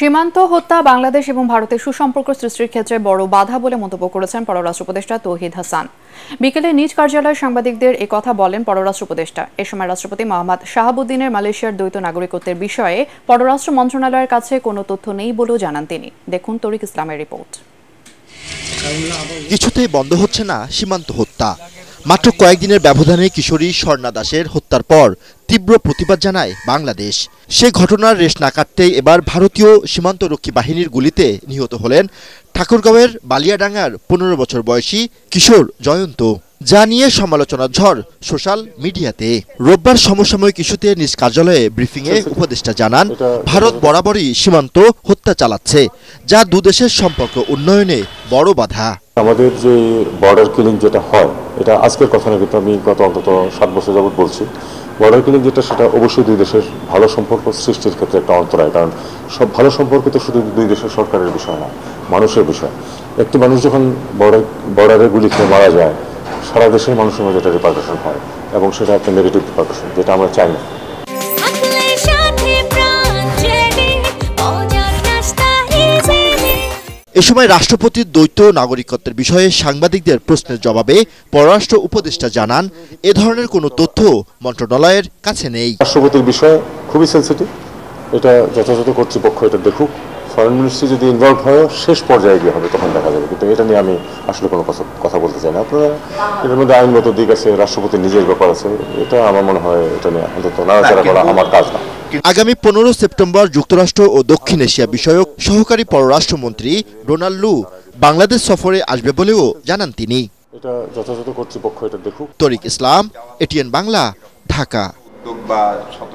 সীমান্ত হত্যা বাংলাদেশ এবং ভারতের সুসম্পর্ক সৃষ্টির ক্ষেত্রে বড় বাধা বলে মন্তব্য করেছেন পররাষ্ট্র উপদেষ্টা তৌহিদ হাসান বিকেলে নিজ কার্যালয়ে সাংবাদিকদের কথা বলেন পররাষ্ট্র উপদেষ্টা এ সময় রাষ্ট্রপতি মোহাম্মদ শাহাবুদ্দিনের মালয়েশিয়ার দ্বৈত নাগরিকত্বের বিষয়ে পররাষ্ট্র মন্ত্রণালয়ের কাছে কোনো তথ্য নেই বলেও জানান তিনি দেখুন তরিক ইসলামের রিপোর্ট কিছুতেই বন্ধ হচ্ছে না সীমান্ত হত্যা মাত্র কয়েকদিনের ব্যবধানে কিশোরী স্বর্ণা দাসের হত্যার পর তীব্র প্রতিবাদ জানায় বাংলাদেশ সে ঘটনার রেশ না কাটতেই এবার ভারতীয় সীমান্তরক্ষী বাহিনীর গুলিতে নিহত হলেন ঠাকুরগাঁওয়ের বালিয়াডাঙ্গার পনেরো বছর বয়সী কিশোর জয়ন্ত যা নিয়ে সমালোচনা ঝড় সোশ্যাল মিডিয়াতে রোববার সমসাময়িক ইস্যুতে নিজ কার্যালয়ে ব্রিফিংয়ে আচ্ছা, আচ্ছা। উপদেষ্টা জানান ভারত বরাবরই সীমান্ত হত্যা চালাচ্ছে যা দুদেশের সম্পর্ক উন্নয়নে বড় বাধা আমাদের যে বর্ডার কিলিং যেটা হয় এটা আজকের কথা না কিন্তু আমি গত অন্তত সাত বছর যাবৎ বলছি বর্ডার কিলিং যেটা সেটা অবশ্যই দুই দেশের ভালো সম্পর্ক সৃষ্টির ক্ষেত্রে একটা অন্তরায় কারণ সব ভালো সম্পর্ক তো শুধু দুই দেশের সরকারের বিষয় না মানুষের বিষয় একটি মানুষ যখন বর্ডার বর্ডারে গুলি খেয়ে মারা যায় সারা দেশের মানুষের মধ্যে এটা রিপার্কশন হয় এবং সেটা একটা নেগেটিভ রিপার্কশন যেটা আমরা চাই না এ সময় রাষ্ট্রপতির দ্বৈত নাগরিকত্বের বিষয়ে সাংবাদিকদের প্রশ্নের জবাবে পররাষ্ট্র উপদেষ্টা জানান এ ধরনের কোনো তথ্য মন্ত্রণালয়ের কাছে নেই রাষ্ট্রপতির বিষয় খুবই সেন্সিটিভ এটা যথাযথ কর্তৃপক্ষ এটা দেখুক ফরেন মিনিস্ট্রি যদি ইনভলভ হয় শেষ পর্যায়ে গিয়ে হবে তখন দেখা যাবে কিন্তু এটা নিয়ে আমি আসলে কোনো কথা বলতে চাই না আপনারা এটার মধ্যে আইনগত দিক আছে রাষ্ট্রপতি নিজের ব্যাপার আছে এটা আমার মনে হয় এটা নিয়ে অন্তত নাড়াচাড়া করা আমার কাজ না আগামী পনেরো সেপ্টেম্বর যুক্তরাষ্ট্র ও দক্ষিণ এশিয়া বিষয়ক সহকারী পররাষ্ট্রমন্ত্রী ডোনাল্ড লু বাংলাদেশ সফরে আসবে বলেও জানান তিনি এটা যথাযথ কর্তৃপক্ষ এটা দেখুক তরিক ইসলাম এটিএন বাংলা ঢাকা